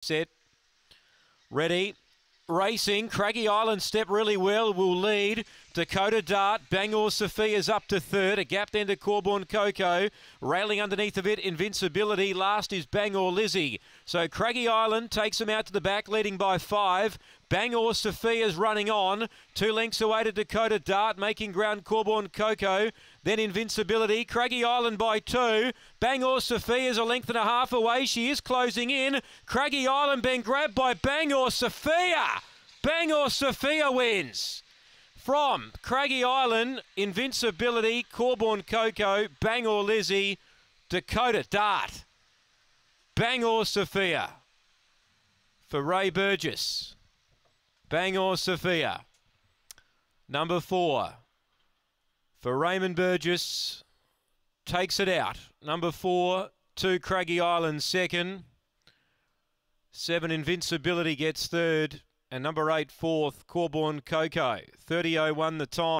set. Ready. Racing. Craggy Island step really well. Will lead. Dakota Dart. Bangor Sophia's up to third. A gap then to Corborn Coco. Railing underneath of it. Invincibility. Last is Bangor Lizzie. So Craggy Island takes them out to the back, leading by five. Bangor Sophia's running on. Two lengths away to Dakota Dart, making ground Corborn Coco. Then Invincibility, Craggy Island by two. Bangor Sophia's a length and a half away. She is closing in. Craggy Island being grabbed by Bangor Sophia. Bangor Sophia wins. From Craggy Island, Invincibility, Corborn Coco, Bangor Lizzie, Dakota Dart. Bangor Sophia for Ray Burgess. Bangor Sophia. Number four for Raymond Burgess. Takes it out. Number four to Craggy Island second. Seven Invincibility gets third. And number eight fourth, Corborn Coco. 30.01 the time.